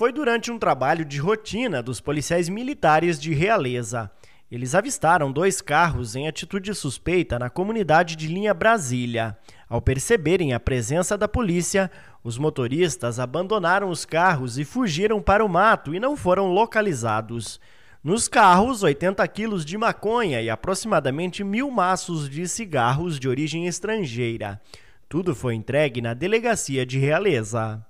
foi durante um trabalho de rotina dos policiais militares de Realeza. Eles avistaram dois carros em atitude suspeita na comunidade de Linha Brasília. Ao perceberem a presença da polícia, os motoristas abandonaram os carros e fugiram para o mato e não foram localizados. Nos carros, 80 quilos de maconha e aproximadamente mil maços de cigarros de origem estrangeira. Tudo foi entregue na delegacia de Realeza.